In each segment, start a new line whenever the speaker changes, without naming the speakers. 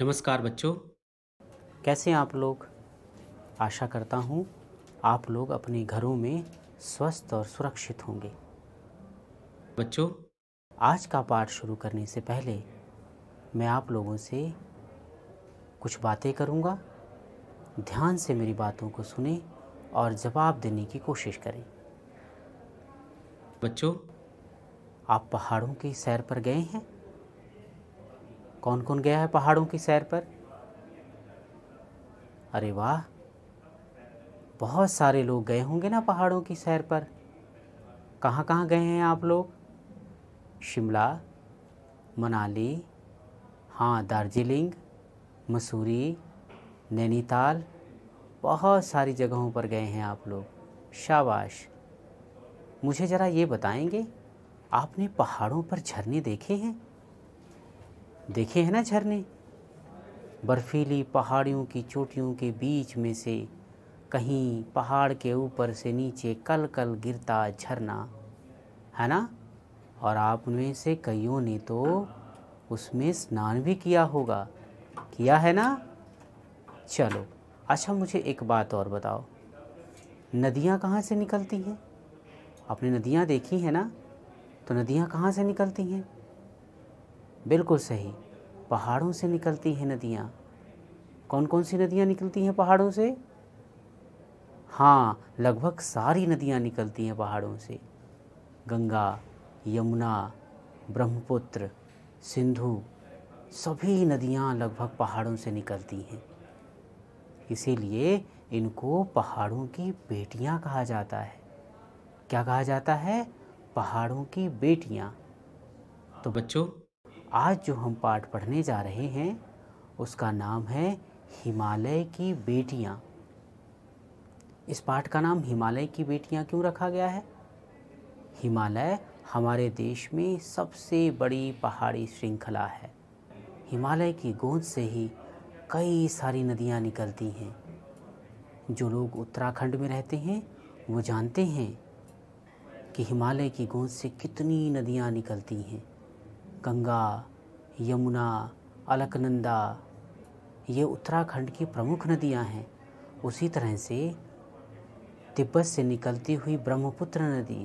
नमस्कार बच्चों कैसे हैं आप लोग आशा करता हूँ आप लोग अपने घरों में स्वस्थ और सुरक्षित होंगे बच्चों आज का पाठ शुरू करने से पहले मैं आप लोगों से कुछ बातें करूँगा ध्यान से मेरी बातों को सुने और जवाब देने की कोशिश करें बच्चों आप पहाड़ों की सैर पर गए हैं कौन कौन गया है पहाड़ों की सैर पर अरे वाह बहुत सारे लोग गए होंगे ना पहाड़ों की सैर पर कहाँ कहाँ गए हैं आप लोग शिमला मनाली हाँ दार्जिलिंग मसूरी नैनीताल बहुत सारी जगहों पर गए हैं आप लोग शाबाश मुझे ज़रा ये बताएंगे आपने पहाड़ों पर झरने देखे हैं देखे हैं ना झरने बर्फीली पहाड़ियों की चोटियों के बीच में से कहीं पहाड़ के ऊपर से नीचे कल कल गिरता झरना है ना और आप में से कईयों ने तो उसमें स्नान भी किया होगा किया है ना चलो अच्छा मुझे एक बात और बताओ नदियाँ कहाँ से निकलती हैं आपने नदियाँ देखी हैं ना तो नदियाँ कहाँ से निकलती हैं बिल्कुल सही पहाड़ों से निकलती हैं नदियाँ कौन कौन सी नदियाँ निकलती हैं पहाड़ों से हाँ लगभग सारी नदियाँ निकलती हैं पहाड़ों से गंगा यमुना ब्रह्मपुत्र सिंधु सभी नदियाँ लगभग पहाड़ों से निकलती हैं इसीलिए इनको पहाड़ों की बेटियाँ कहा जाता है क्या कहा जाता है पहाड़ों की बेटियाँ तो बच्चों आज जो हम पाठ पढ़ने जा रहे हैं उसका नाम है हिमालय की बेटियाँ इस पाठ का नाम हिमालय की बेटियाँ क्यों रखा गया है हिमालय हमारे देश में सबसे बड़ी पहाड़ी श्रृंखला है हिमालय की गोद से ही कई सारी नदियाँ निकलती हैं जो लोग उत्तराखंड में रहते हैं वो जानते हैं कि हिमालय की गोद से कितनी नदियाँ निकलती हैं गंगा यमुना अलकनंदा ये उत्तराखंड की प्रमुख नदियां हैं उसी तरह से तिब्बत से निकलती हुई ब्रह्मपुत्र नदी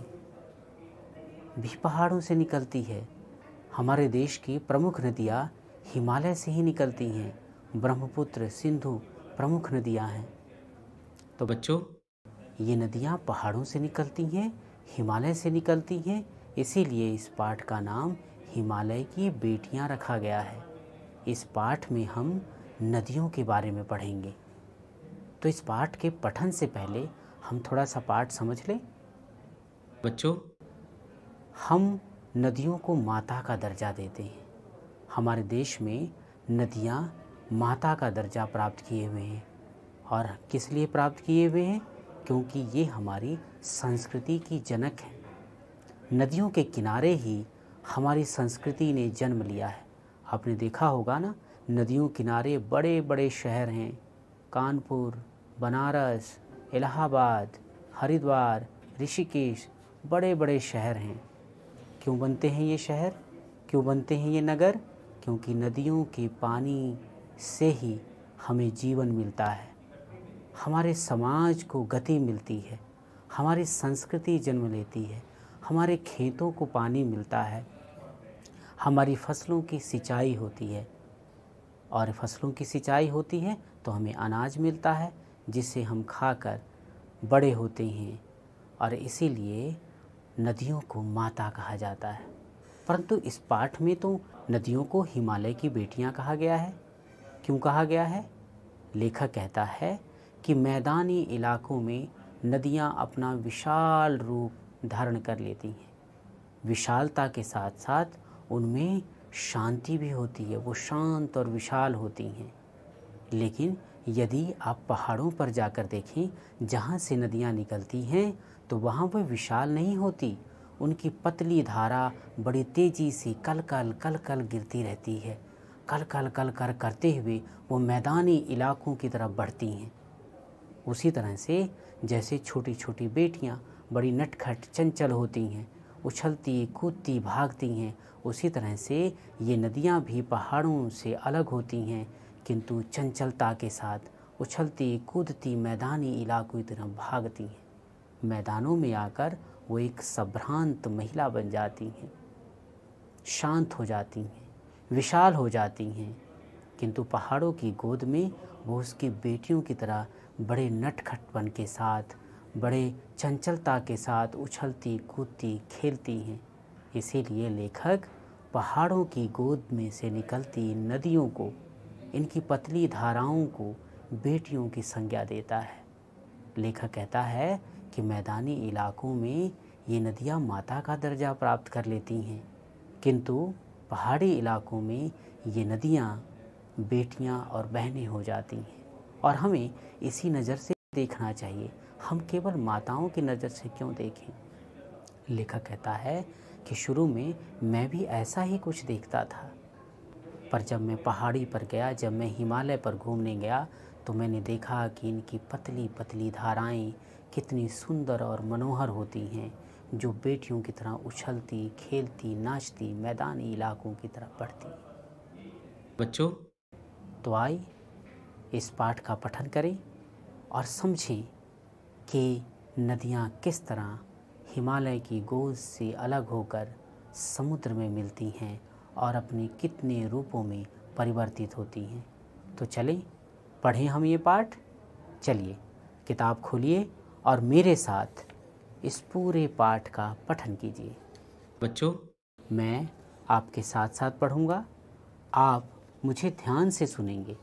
भी पहाड़ों से निकलती है हमारे देश की प्रमुख नदियाँ हिमालय से ही निकलती हैं ब्रह्मपुत्र सिंधु प्रमुख नदियाँ हैं तो बच्चों ये नदियाँ पहाड़ों से निकलती हैं हिमालय से निकलती हैं इसीलिए इस पाठ का नाम हिमालय की बेटियां रखा गया है इस पाठ में हम नदियों के बारे में पढ़ेंगे तो इस पाठ के पठन से पहले हम थोड़ा सा पाठ समझ लें बच्चों हम नदियों को माता का दर्जा देते हैं हमारे देश में नदियाँ माता का दर्जा प्राप्त किए हुए हैं और किस लिए प्राप्त किए हुए हैं क्योंकि ये हमारी संस्कृति की जनक है नदियों के किनारे ही हमारी संस्कृति ने जन्म लिया है आपने देखा होगा ना नदियों किनारे बड़े बड़े शहर हैं कानपुर बनारस इलाहाबाद हरिद्वार ऋषिकेश बड़े बड़े शहर हैं क्यों बनते हैं ये शहर क्यों बनते हैं ये नगर क्योंकि नदियों के पानी से ही हमें जीवन मिलता है हमारे समाज को गति मिलती है हमारी संस्कृति जन्म लेती है हमारे खेतों को पानी मिलता है हमारी फसलों की सिंचाई होती है और फसलों की सिंचाई होती है तो हमें अनाज मिलता है जिसे हम खाकर बड़े होते हैं और इसीलिए नदियों को माता कहा जाता है परंतु इस पाठ में तो नदियों को हिमालय की बेटियां कहा गया है क्यों कहा गया है लेखक कहता है कि मैदानी इलाकों में नदियां अपना विशाल रूप धारण कर लेती हैं विशालता के साथ साथ उनमें शांति भी होती है वो शांत और विशाल होती हैं लेकिन यदि आप पहाड़ों पर जाकर देखें जहाँ से नदियाँ निकलती हैं तो वहाँ वह विशाल नहीं होती उनकी पतली धारा बड़ी तेज़ी से कल कल कल कल गिरती रहती है कल कल कल कर करते हुए वो मैदानी इलाकों की तरफ बढ़ती हैं उसी तरह से जैसे छोटी छोटी बेटियाँ बड़ी नटखट चंचल होती हैं उछलती कूदती भागती हैं उसी तरह से ये नदियाँ भी पहाड़ों से अलग होती हैं किंतु चंचलता के साथ उछलती कूदती मैदानी इलाकों की तरह भागती हैं मैदानों में आकर वो एक संभ्रांत महिला बन जाती हैं शांत हो जाती हैं विशाल हो जाती हैं किंतु पहाड़ों की गोद में वो उसकी बेटियों की तरह बड़े नटखटपन के साथ बड़े चंचलता के साथ उछलती कूदती खेलती हैं इसीलिए लेखक पहाड़ों की गोद में से निकलती नदियों को इनकी पतली धाराओं को बेटियों की संज्ञा देता है लेखक कहता है कि मैदानी इलाकों में ये नदियाँ माता का दर्जा प्राप्त कर लेती हैं किंतु पहाड़ी इलाकों में ये नदियाँ बेटियाँ और बहनें हो जाती हैं और हमें इसी नज़र से देखना चाहिए हम केवल माताओं की नज़र से क्यों देखें लेखक कहता है कि शुरू में मैं भी ऐसा ही कुछ देखता था पर जब मैं पहाड़ी पर गया जब मैं हिमालय पर घूमने गया तो मैंने देखा कि इनकी पतली पतली धाराएं कितनी सुंदर और मनोहर होती हैं जो बेटियों की तरह उछलती खेलती नाचती मैदानी इलाकों की तरह बढ़ती बच्चों तो आई इस पाठ का पठन करें और समझें कि नदियाँ किस तरह हिमालय की गोद से अलग होकर समुद्र में मिलती हैं और अपने कितने रूपों में परिवर्तित होती हैं तो चलें पढ़ें हम ये पाठ चलिए किताब खोलिए और मेरे साथ इस पूरे पाठ का पठन कीजिए बच्चों मैं आपके साथ साथ पढ़ूंगा आप मुझे ध्यान से सुनेंगे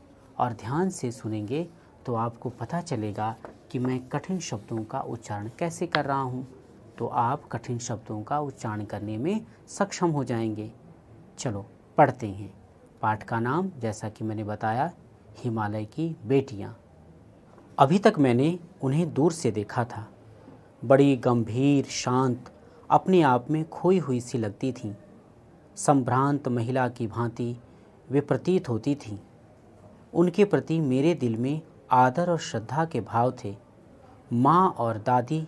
और ध्यान से सुनेंगे तो आपको पता चलेगा कि मैं कठिन शब्दों का उच्चारण कैसे कर रहा हूँ तो आप कठिन शब्दों का उच्चारण करने में सक्षम हो जाएंगे चलो पढ़ते हैं पाठ का नाम जैसा कि मैंने बताया हिमालय की बेटियाँ अभी तक मैंने उन्हें दूर से देखा था बड़ी गंभीर शांत अपने आप में खोई हुई सी लगती थीं संभ्रांत महिला की भांति वे प्रतीत होती थीं उनके प्रति मेरे दिल में आदर और श्रद्धा के भाव थे माँ और दादी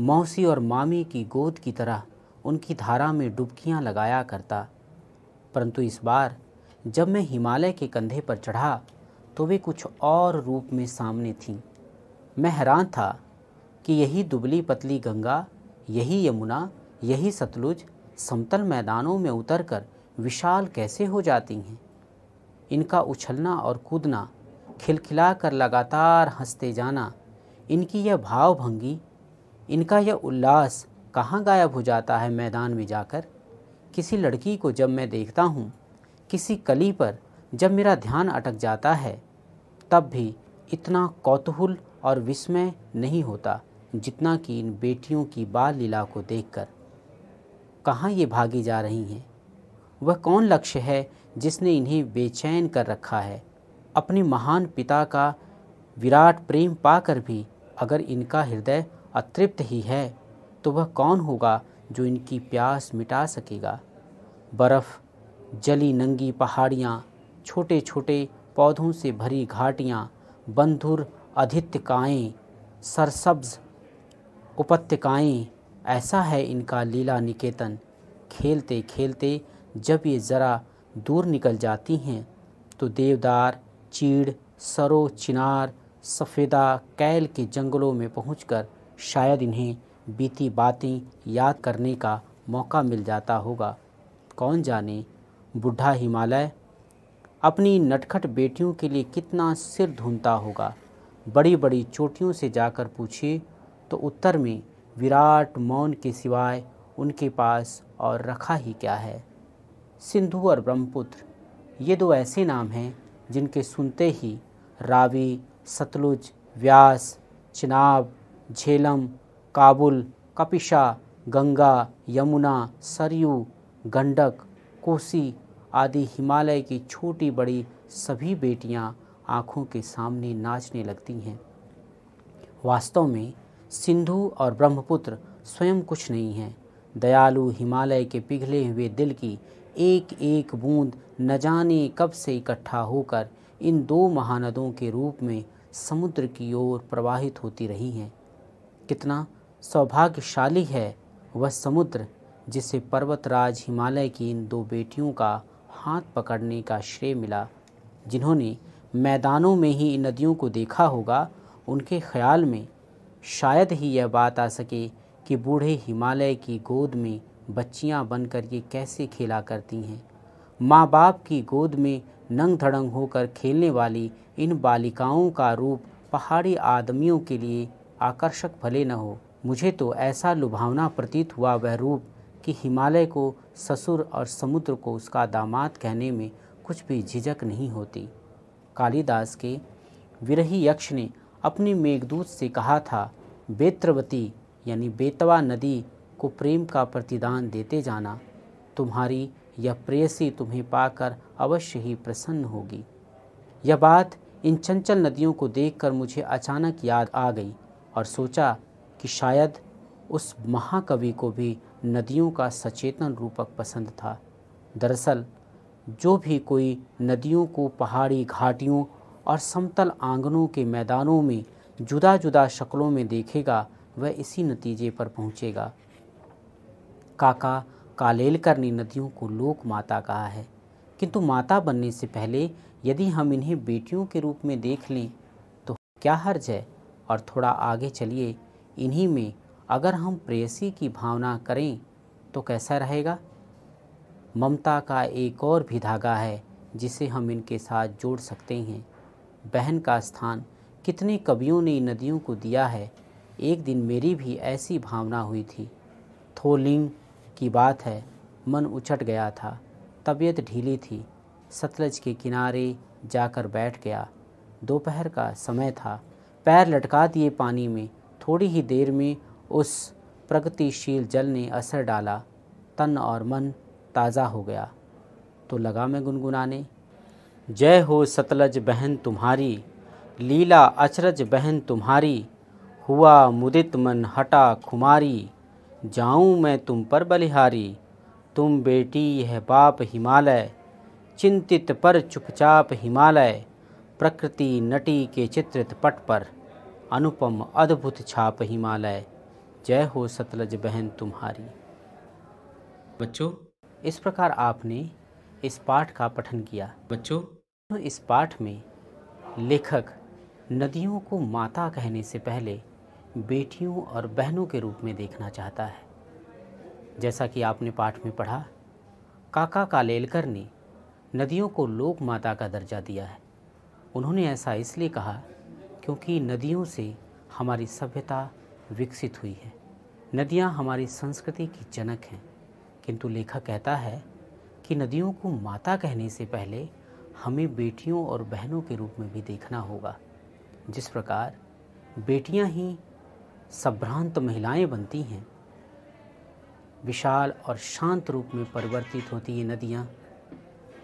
मौसी और मामी की गोद की तरह उनकी धारा में डुबकियाँ लगाया करता परंतु इस बार जब मैं हिमालय के कंधे पर चढ़ा तो वे कुछ और रूप में सामने थीं मैं हैरान था कि यही दुबली पतली गंगा यही यमुना यही सतलुज समतल मैदानों में उतरकर विशाल कैसे हो जाती हैं इनका उछलना और कूदना खिलखिला कर लगातार हंसते जाना इनकी यह भावभंगी इनका यह उल्लास कहाँ गायब हो जाता है मैदान में जाकर किसी लड़की को जब मैं देखता हूँ किसी कली पर जब मेरा ध्यान अटक जाता है तब भी इतना कौतूहल और विस्मय नहीं होता जितना कि इन बेटियों की बाल लीला को देखकर कहाँ ये भागी जा रही हैं वह कौन लक्ष्य है जिसने इन्हें बेचैन कर रखा है अपने महान पिता का विराट प्रेम पाकर भी अगर इनका हृदय अतृप्त ही है तो वह कौन होगा जो इनकी प्यास मिटा सकेगा बर्फ़ जली नंगी पहाड़ियाँ छोटे छोटे पौधों से भरी घाटियाँ बंधुर अधित्यकाएँ सरसब्ज उपत्यकाएँ ऐसा है इनका लीला निकेतन खेलते खेलते जब ये ज़रा दूर निकल जाती हैं तो देवदार चीड़ सरो चिनार सफ़ेदा कैल के जंगलों में पहुंचकर शायद इन्हें बीती बातें याद करने का मौका मिल जाता होगा कौन जाने बुढ़ा हिमालय अपनी नटखट बेटियों के लिए कितना सिर ढूंढता होगा बड़ी बड़ी चोटियों से जाकर पूछे तो उत्तर में विराट मौन के सिवाय उनके पास और रखा ही क्या है सिंधु और ब्रह्मपुत्र ये दो ऐसे नाम हैं जिनके सुनते ही रावी सतलुज व्यास चिनाब झेलम काबुल कपिशा गंगा यमुना सरयू गंडक कोसी आदि हिमालय की छोटी बड़ी सभी बेटियां आँखों के सामने नाचने लगती हैं वास्तव में सिंधु और ब्रह्मपुत्र स्वयं कुछ नहीं हैं दयालु हिमालय के पिघले हुए दिल की एक एक बूंद न जाने कब से इकट्ठा होकर इन दो महानदों के रूप में समुद्र की ओर प्रवाहित होती रही हैं कितना सौभाग्यशाली है वह समुद्र जिसे पर्वतराज हिमालय की इन दो बेटियों का हाथ पकड़ने का श्रेय मिला जिन्होंने मैदानों में ही इन नदियों को देखा होगा उनके ख्याल में शायद ही यह बात आ सके कि बूढ़े हिमालय की गोद में बच्चियां बनकर ये कैसे खेला करती हैं माँ बाप की गोद में नंग धड़ंग होकर खेलने वाली इन बालिकाओं का रूप पहाड़ी आदमियों के लिए आकर्षक भले न हो मुझे तो ऐसा लुभावना प्रतीत हुआ वह रूप कि हिमालय को ससुर और समुद्र को उसका दामाद कहने में कुछ भी झिझक नहीं होती कालिदास के विरही यक्ष ने अपने मेघदूत से कहा था बेत्रवती यानी बेतवा नदी को प्रेम का प्रतिदान देते जाना तुम्हारी यह प्रेयसी तुम्हें पाकर अवश्य ही प्रसन्न होगी यह बात इन चंचल नदियों को देखकर मुझे अचानक याद आ गई और सोचा कि शायद उस महाकवि को भी नदियों का सचेतन रूपक पसंद था दरअसल जो भी कोई नदियों को पहाड़ी घाटियों और समतल आंगनों के मैदानों में जुदा जुदा शक्लों में देखेगा वह इसी नतीजे पर पहुँचेगा काका कालेलकर ने नदियों को लोक माता कहा है किंतु माता बनने से पहले यदि हम इन्हें बेटियों के रूप में देख लें तो क्या हर्ज है और थोड़ा आगे चलिए इन्हीं में अगर हम प्रेयसी की भावना करें तो कैसा रहेगा ममता का एक और भी धागा है जिसे हम इनके साथ जोड़ सकते हैं बहन का स्थान कितने कवियों ने नदियों को दिया है एक दिन मेरी भी ऐसी भावना हुई थी थोलिंग की बात है मन उछट गया था तबीयत ढीली थी सतलज के किनारे जाकर बैठ गया दोपहर का समय था पैर लटका दिए पानी में थोड़ी ही देर में उस प्रगतिशील जल ने असर डाला तन और मन ताज़ा हो गया तो लगा मैं गुनगुनाने जय हो सतलज बहन तुम्हारी लीला अचरज बहन तुम्हारी हुआ मुदित मन हटा खुमारी जाऊं मैं तुम पर बलिहारी तुम बेटी यह बाप हिमालय चिंतित पर चुपचाप हिमालय प्रकृति नटी के चित्रित पट पर अनुपम अद्भुत छाप हिमालय जय हो सतलज बहन तुम्हारी बच्चों इस प्रकार आपने इस पाठ का पठन किया बच्चों इस पाठ में लेखक नदियों को माता कहने से पहले बेटियों और बहनों के रूप में देखना चाहता है जैसा कि आपने पाठ में पढ़ा काका कालेलकर ने नदियों को लोक माता का दर्जा दिया है उन्होंने ऐसा इसलिए कहा क्योंकि नदियों से हमारी सभ्यता विकसित हुई है नदियाँ हमारी संस्कृति की जनक हैं किंतु लेखक कहता है कि नदियों को माता कहने से पहले हमें बेटियों और बहनों के रूप में भी देखना होगा जिस प्रकार बेटियां ही संभ्रांत महिलाएं बनती हैं विशाल और शांत रूप में परिवर्तित होती ये नदियाँ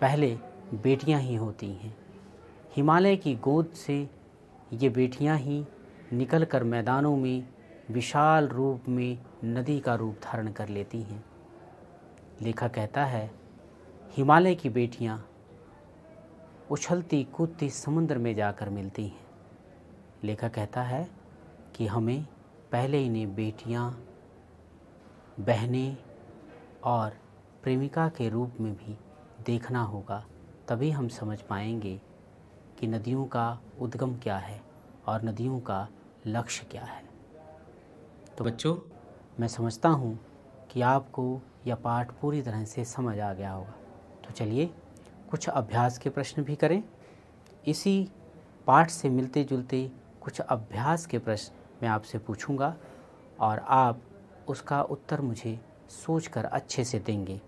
पहले बेटियाँ ही होती हैं हिमालय की गोद से ये बेटियाँ ही निकल कर मैदानों में विशाल रूप में नदी का रूप धारण कर लेती हैं लेखा कहता है हिमालय की बेटियाँ उछलती कूदती समुद्र में जाकर मिलती हैं लेखा कहता है कि हमें पहले इन्हें बेटियां, बहनें और प्रेमिका के रूप में भी देखना होगा तभी हम समझ पाएंगे कि नदियों का उद्गम क्या है और नदियों का लक्ष्य क्या है तो बच्चों मैं समझता हूँ कि आपको यह पाठ पूरी तरह से समझ आ गया होगा तो चलिए कुछ अभ्यास के प्रश्न भी करें इसी पाठ से मिलते जुलते कुछ अभ्यास के प्रश्न मैं आपसे पूछूंगा और आप उसका उत्तर मुझे सोचकर अच्छे से देंगे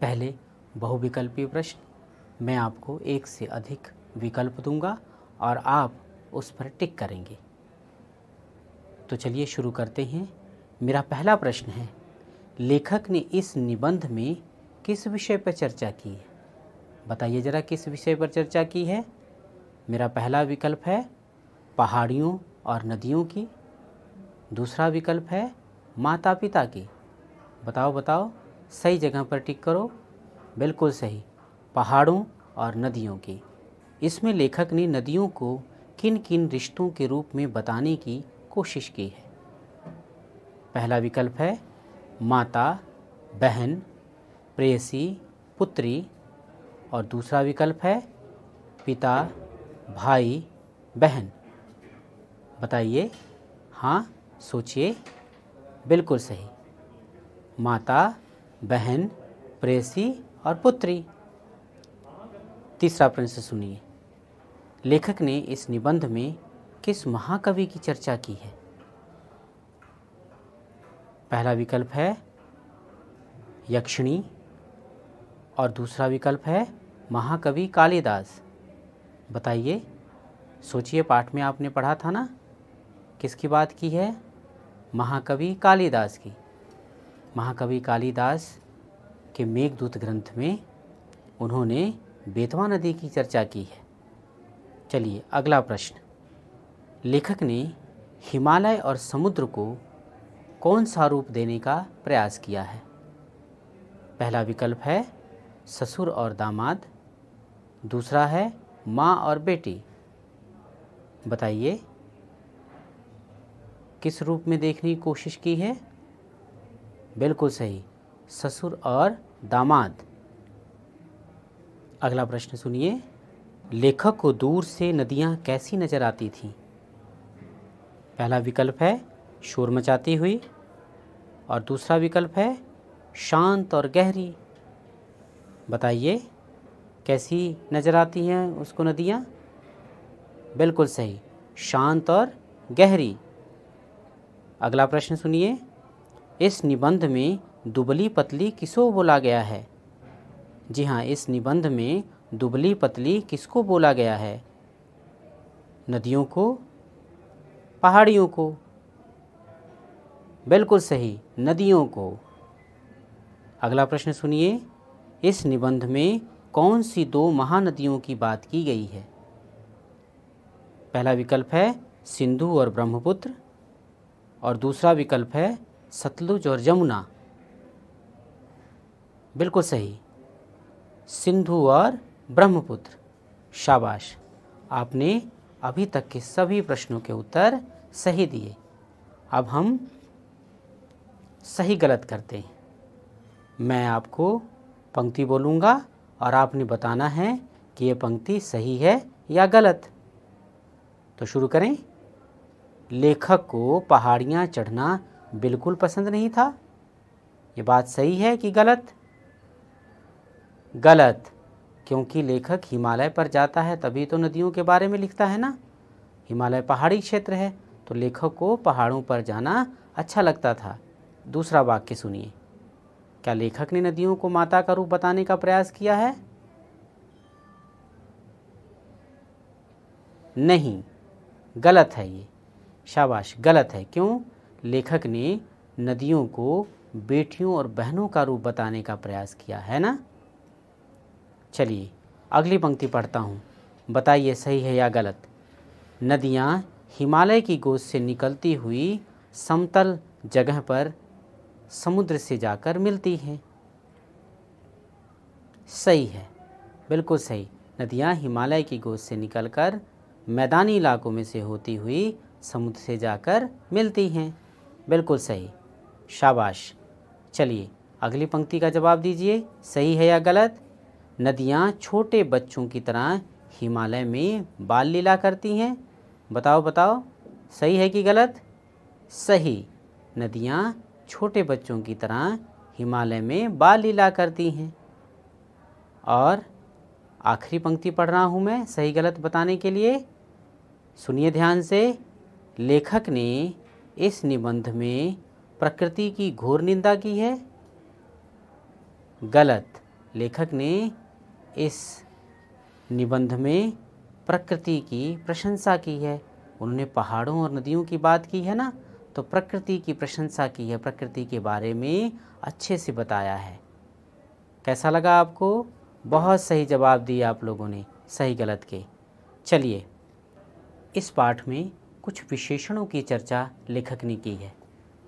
पहले बहुविकल्पीय प्रश्न मैं आपको एक से अधिक विकल्प दूंगा और आप उस पर टिक करेंगे तो चलिए शुरू करते हैं मेरा पहला प्रश्न है लेखक ने इस निबंध में किस विषय पर चर्चा की है बताइए ज़रा किस विषय पर चर्चा की है मेरा पहला विकल्प है पहाड़ियों और नदियों की दूसरा विकल्प है माता पिता की बताओ बताओ सही जगह पर टिक करो बिल्कुल सही पहाड़ों और नदियों की इसमें लेखक ने नदियों को किन किन रिश्तों के रूप में बताने की कोशिश की है पहला विकल्प है माता बहन प्रेसी पुत्री और दूसरा विकल्प है पिता भाई बहन बताइए हाँ सोचिए बिल्कुल सही माता बहन प्रेसी और पुत्री तीसरा प्रश्न सुनिए लेखक ने इस निबंध में किस महाकवि की चर्चा की है पहला विकल्प है यक्षिणी और दूसरा विकल्प है महाकवि कालिदास बताइए सोचिए पाठ में आपने पढ़ा था ना किसकी बात की है महाकवि कालिदास की महाकवि कालिदास के मेघदूत ग्रंथ में उन्होंने बेतवा नदी की चर्चा की है चलिए अगला प्रश्न लेखक ने हिमालय और समुद्र को कौन सा रूप देने का प्रयास किया है पहला विकल्प है ससुर और दामाद दूसरा है माँ और बेटी बताइए किस रूप में देखने की कोशिश की है बिल्कुल सही ससुर और दामाद अगला प्रश्न सुनिए लेखक को दूर से नदियाँ कैसी नज़र आती थीं पहला विकल्प है शोर मचाती हुई और दूसरा विकल्प है शांत और गहरी बताइए कैसी नज़र आती हैं उसको नदियाँ बिल्कुल सही शांत और गहरी अगला प्रश्न सुनिए इस निबंध में दुबली पतली किसको बोला गया है जी हाँ इस निबंध में दुबली पतली किसको बोला गया है नदियों को पहाड़ियों को बिल्कुल सही नदियों को अगला प्रश्न सुनिए इस निबंध में कौन सी दो महानदियों की बात की गई है पहला विकल्प है सिंधु और ब्रह्मपुत्र और दूसरा विकल्प है सतलुज और यमुना बिल्कुल सही सिंधु और ब्रह्मपुत्र शाबाश आपने अभी तक के सभी प्रश्नों के उत्तर सही दिए अब हम सही गलत करते हैं मैं आपको पंक्ति बोलूँगा और आपने बताना है कि ये पंक्ति सही है या गलत तो शुरू करें लेखक को पहाड़ियाँ चढ़ना बिल्कुल पसंद नहीं था ये बात सही है कि गलत गलत क्योंकि लेखक हिमालय पर जाता है तभी तो नदियों के बारे में लिखता है ना हिमालय पहाड़ी क्षेत्र है तो लेखक को पहाड़ों पर जाना अच्छा लगता था दूसरा वाक्य सुनिए क्या लेखक ने नदियों को माता का रूप बताने का प्रयास किया है नहीं गलत है ये शाबाश गलत है क्यों लेखक ने नदियों को बेटियों और बहनों का रूप बताने का प्रयास किया है ना चलिए अगली पंक्ति पढ़ता हूँ बताइए सही है या गलत नदियाँ हिमालय की गोद से निकलती हुई समतल जगह पर समुद्र से जाकर मिलती हैं सही है बिल्कुल सही नदियाँ हिमालय की गोद से निकलकर मैदानी इलाकों में से होती हुई समुद्र से जाकर मिलती हैं बिल्कुल सही शाबाश चलिए अगली पंक्ति का जवाब दीजिए सही है या गलत नदियाँ छोटे बच्चों की तरह हिमालय में बाल लीला करती हैं बताओ बताओ सही है कि गलत सही नदियाँ छोटे बच्चों की तरह हिमालय में बाल लीला करती हैं और आखिरी पंक्ति पढ़ रहा हूँ मैं सही गलत बताने के लिए सुनिए ध्यान से लेखक ने इस निबंध में प्रकृति की घोर निंदा की है गलत लेखक ने इस निबंध में प्रकृति की प्रशंसा की है उन्होंने पहाड़ों और नदियों की बात की है ना तो प्रकृति की प्रशंसा की है प्रकृति के बारे में अच्छे से बताया है कैसा लगा आपको बहुत सही जवाब दिए आप लोगों ने सही गलत के चलिए इस पाठ में कुछ विशेषणों की चर्चा लेखक ने की है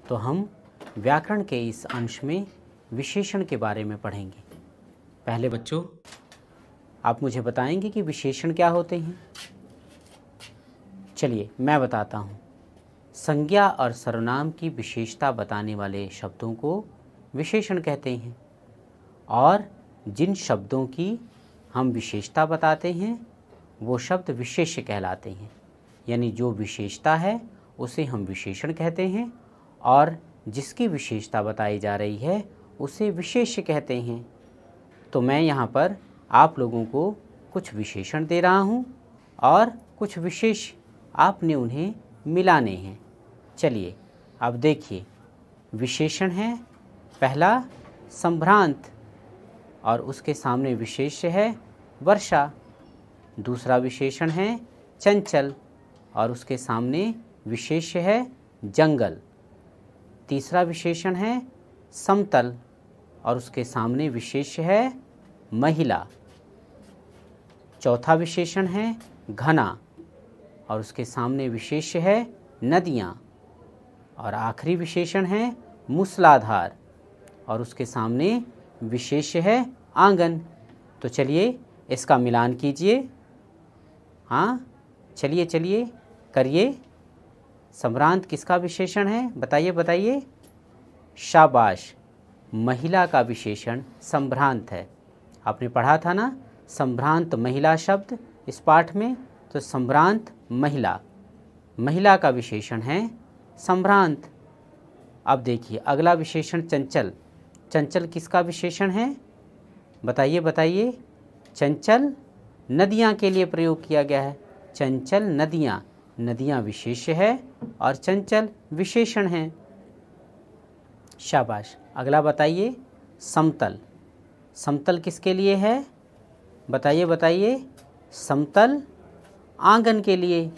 तो हम व्याकरण के इस अंश में विशेषण के बारे में पढ़ेंगे पहले बच्चों आप मुझे बताएंगे कि विशेषण क्या होते हैं चलिए मैं बताता हूँ संज्ञा और सर्वनाम की विशेषता बताने वाले शब्दों को विशेषण कहते हैं और जिन शब्दों की हम विशेषता बताते हैं वो शब्द विशेष्य कहलाते हैं यानी जो विशेषता है उसे हम विशेषण कहते हैं और जिसकी विशेषता बताई जा रही है उसे विशेष्य कहते हैं तो मैं यहाँ पर आप लोगों को कुछ विशेषण दे रहा हूँ और कुछ विशेष आपने उन्हें मिलाने हैं चलिए अब देखिए विशेषण है पहला संभ्रांत और उसके सामने विशेष है वर्षा दूसरा विशेषण है चंचल और उसके सामने विशेष है जंगल तीसरा विशेषण है समतल और उसके सामने विशेष है महिला चौथा विशेषण है घना और उसके सामने विशेष है नदियाँ और आखिरी विशेषण है मूसलाधार और उसके सामने विशेष है आंगन तो चलिए इसका मिलान कीजिए हाँ चलिए चलिए करिए सम्रांत किसका विशेषण है बताइए बताइए शाबाश महिला का विशेषण संभ्रांत है आपने पढ़ा था ना संभ्रांत महिला शब्द इस पाठ में तो संभ्रांत महिला महिला का विशेषण है संभ्रांत अब देखिए अगला विशेषण चंचल चंचल किसका विशेषण है बताइए बताइए चंचल नदियाँ के लिए प्रयोग किया गया है चंचल नदियाँ नदियाँ विशेष्य है और चंचल विशेषण हैं शाबाश अगला बताइए समतल समतल किसके लिए है बताइए बताइए समतल आंगन के लिए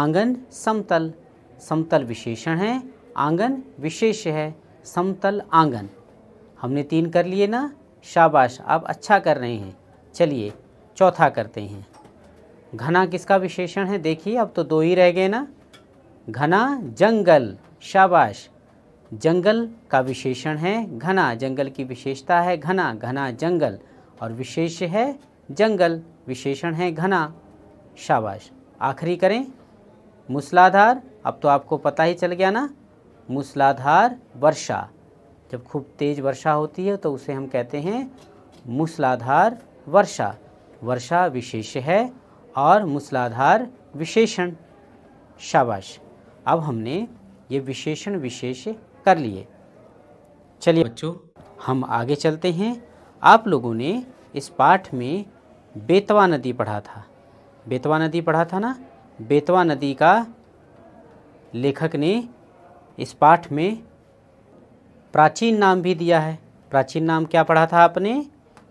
आंगन समतल समतल विशेषण है आंगन विशेष है समतल आंगन हमने तीन कर लिए ना शाबाश आप अच्छा कर रहे हैं चलिए चौथा करते हैं घना किसका विशेषण है देखिए अब तो दो ही रह गए ना घना जंगल शाबाश जंगल का विशेषण है घना जंगल की विशेषता है घना घना जंगल और विशेष है जंगल विशेषण है घना शाबाश आखिरी करें मूसलाधार अब तो आपको पता ही चल गया ना मूसलाधार वर्षा जब खूब तेज़ वर्षा होती है तो उसे हम कहते हैं मूसलाधार वर्षा वर्षा विशेष है और मूसलाधार विशेषण शाबाश अब हमने ये विशेषण विशेष कर लिए चलिए बच्चों हम आगे चलते हैं आप लोगों ने इस पाठ में बेतवा नदी पढ़ा था बेतवा नदी पढ़ा था ना बेतवा नदी का लेखक ने इस पाठ में प्राचीन नाम भी दिया है प्राचीन नाम क्या पढ़ा था आपने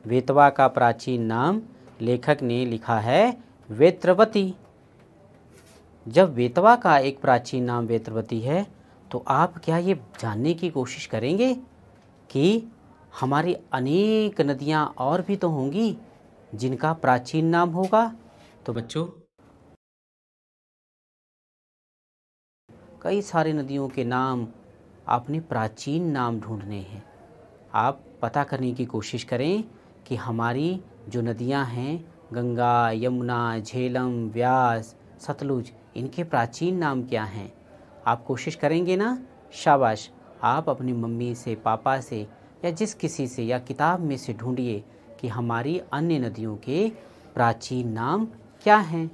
बेतवा का प्राचीन नाम लेखक ने लिखा है वेत्रवती जब वेतवा का एक प्राचीन नाम वेत्रवती है तो आप क्या ये जानने की कोशिश करेंगे कि हमारी अनेक नदियाँ और भी तो होंगी जिनका प्राचीन नाम होगा तो बच्चों कई सारे नदियों के नाम आपने प्राचीन नाम ढूंढने हैं आप पता करने की कोशिश करें कि हमारी जो नदियाँ हैं गंगा यमुना झेलम व्यास सतलुज इनके प्राचीन नाम क्या हैं आप कोशिश करेंगे ना शाबाश आप अपनी मम्मी से पापा से या जिस किसी से या किताब में से ढूंढिए कि हमारी अन्य नदियों के प्राचीन नाम क्या हैं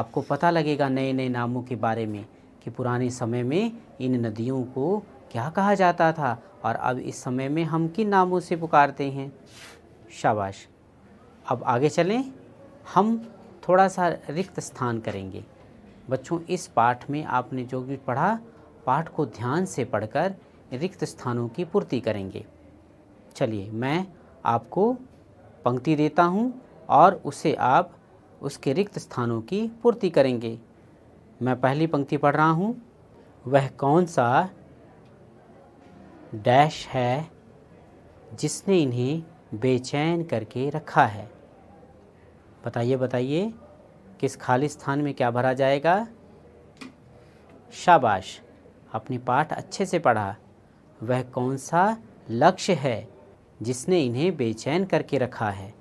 आपको पता लगेगा नए नए नामों के बारे में कि पुराने समय में इन नदियों को क्या कहा जाता था और अब इस समय में हम किन नामों से पुकारते हैं शाबाश अब आगे चलें हम थोड़ा सा रिक्त स्थान करेंगे बच्चों इस पाठ में आपने जो भी पढ़ा पाठ को ध्यान से पढ़कर रिक्त स्थानों की पूर्ति करेंगे चलिए मैं आपको पंक्ति देता हूँ और उसे आप उसके रिक्त स्थानों की पूर्ति करेंगे मैं पहली पंक्ति पढ़ रहा हूँ वह कौन सा डैश है जिसने इन्हें बेचैन करके रखा है बताइए बताइए किस खाली स्थान में क्या भरा जाएगा शाबाश अपने पाठ अच्छे से पढ़ा वह कौन सा लक्ष्य है जिसने इन्हें बेचैन करके रखा है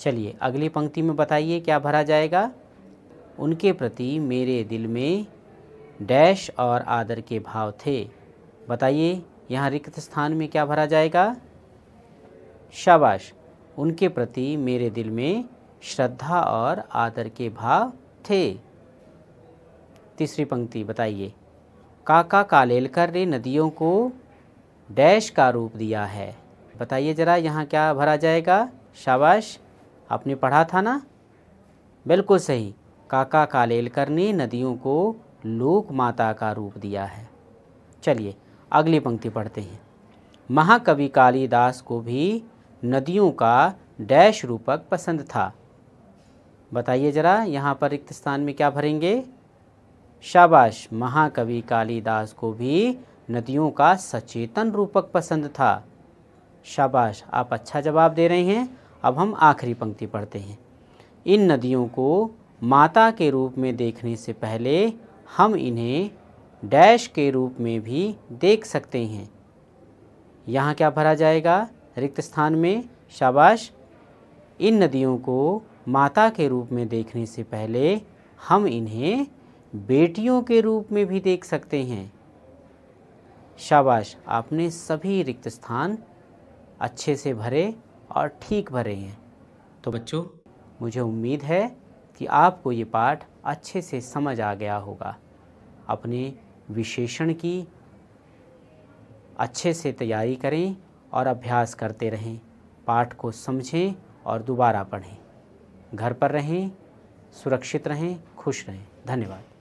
चलिए अगली पंक्ति में बताइए क्या भरा जाएगा उनके प्रति मेरे दिल में डैश और आदर के भाव थे बताइए यहाँ रिक्त स्थान में क्या भरा जाएगा शाबाश उनके प्रति मेरे दिल में श्रद्धा और आदर के भाव थे तीसरी पंक्ति बताइए काका कालेलकर ने नदियों को डैश का रूप दिया है बताइए ज़रा यहाँ क्या भरा जाएगा शाबाश आपने पढ़ा था ना बिल्कुल सही काका कालेलकर ने नदियों को लोक माता का रूप दिया है चलिए अगली पंक्ति पढ़ते हैं महाकवि कालिदास को भी नदियों का डैश रूपक पसंद था बताइए ज़रा यहाँ पर रिक्त स्थान में क्या भरेंगे शाबाश महाकवि कालिदास को भी नदियों का सचेतन रूपक पसंद था शाबाश आप अच्छा जवाब दे रहे हैं अब हम आखिरी पंक्ति पढ़ते हैं इन नदियों को माता के रूप में देखने से पहले हम इन्हें डैश के रूप में भी देख सकते हैं यहाँ क्या भरा जाएगा रिक्त स्थान में शाबाश इन नदियों को माता के रूप में देखने से पहले हम इन्हें बेटियों के रूप में भी देख सकते हैं शाबाश आपने सभी रिक्त स्थान अच्छे से भरे और ठीक भरे हैं तो बच्चों मुझे उम्मीद है कि आपको ये पाठ अच्छे से समझ आ गया होगा अपने विशेषण की अच्छे से तैयारी करें और अभ्यास करते रहें पाठ को समझें और दोबारा पढ़ें घर पर रहें सुरक्षित रहें खुश रहें धन्यवाद